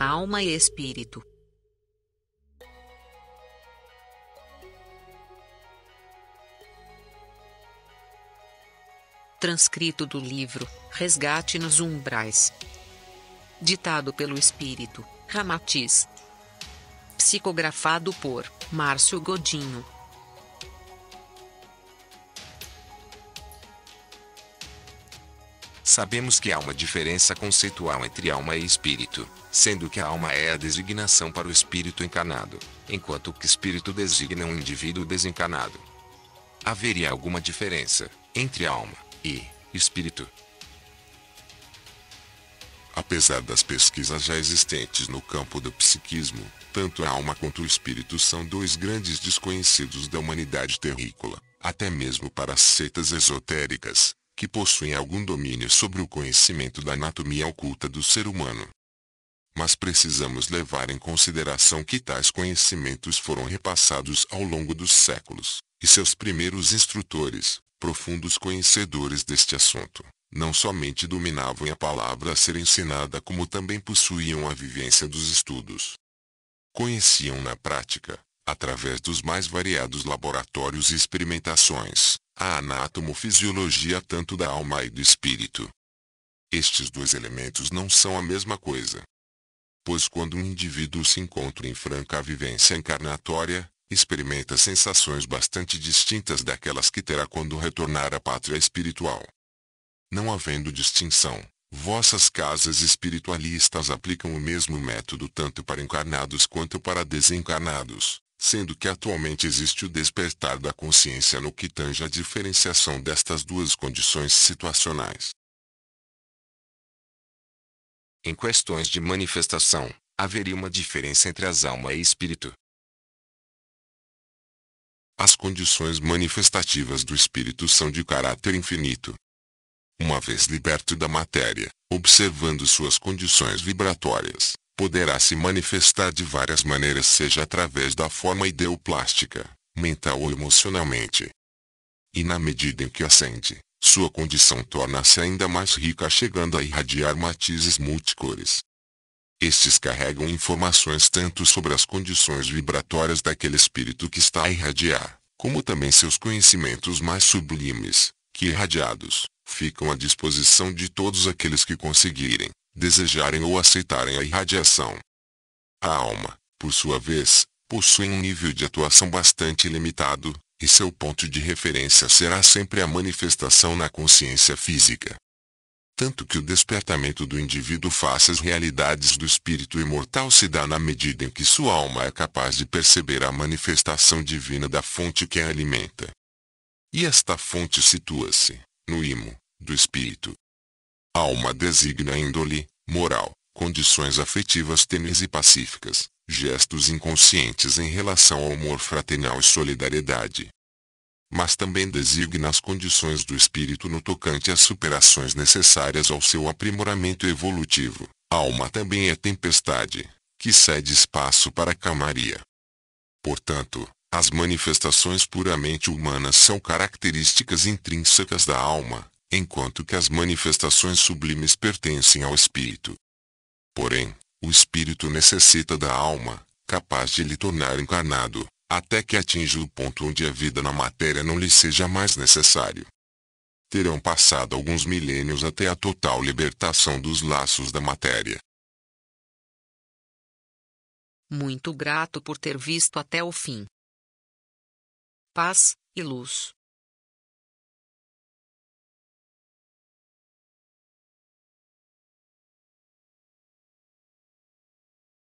alma e espírito. Transcrito do livro Resgate nos Umbrais. Ditado pelo Espírito, Ramatiz. Psicografado por Márcio Godinho. sabemos que há uma diferença conceitual entre alma e espírito, sendo que a alma é a designação para o espírito encarnado, enquanto que espírito designa um indivíduo desencarnado. Haveria alguma diferença entre alma e espírito? Apesar das pesquisas já existentes no campo do psiquismo, tanto a alma quanto o espírito são dois grandes desconhecidos da humanidade terrícola, até mesmo para as seitas esotéricas que possuem algum domínio sobre o conhecimento da anatomia oculta do ser humano. Mas precisamos levar em consideração que tais conhecimentos foram repassados ao longo dos séculos, e seus primeiros instrutores, profundos conhecedores deste assunto, não somente dominavam a palavra a ser ensinada como também possuíam a vivência dos estudos. Conheciam na prática, através dos mais variados laboratórios e experimentações, a anatomofisiologia tanto da alma e do espírito. Estes dois elementos não são a mesma coisa. Pois quando um indivíduo se encontra em franca vivência encarnatória, experimenta sensações bastante distintas daquelas que terá quando retornar à pátria espiritual. Não havendo distinção, vossas casas espiritualistas aplicam o mesmo método tanto para encarnados quanto para desencarnados sendo que atualmente existe o despertar da consciência no que tange a diferenciação destas duas condições situacionais. Em questões de manifestação, haveria uma diferença entre as alma e espírito. As condições manifestativas do espírito são de caráter infinito. Uma vez liberto da matéria, observando suas condições vibratórias, poderá se manifestar de várias maneiras, seja através da forma ideoplástica, mental ou emocionalmente. E na medida em que ascende, sua condição torna-se ainda mais rica, chegando a irradiar matizes multicores. Estes carregam informações tanto sobre as condições vibratórias daquele espírito que está a irradiar, como também seus conhecimentos mais sublimes, que irradiados, ficam à disposição de todos aqueles que conseguirem, desejarem ou aceitarem a irradiação. A alma, por sua vez, possui um nível de atuação bastante limitado, e seu ponto de referência será sempre a manifestação na consciência física. Tanto que o despertamento do indivíduo face às realidades do espírito imortal se dá na medida em que sua alma é capaz de perceber a manifestação divina da fonte que a alimenta. E esta fonte situa-se, no imo, do espírito, Alma designa índole, moral, condições afetivas tênues e pacíficas, gestos inconscientes em relação ao amor fraternal e solidariedade. Mas também designa as condições do espírito no tocante às superações necessárias ao seu aprimoramento evolutivo. Alma também é tempestade, que cede espaço para calmaria. Portanto, as manifestações puramente humanas são características intrínsecas da alma, enquanto que as manifestações sublimes pertencem ao espírito. Porém, o espírito necessita da alma, capaz de lhe tornar encarnado, até que atinja o ponto onde a vida na matéria não lhe seja mais necessário. Terão passado alguns milênios até a total libertação dos laços da matéria. Muito grato por ter visto até o fim. Paz e luz.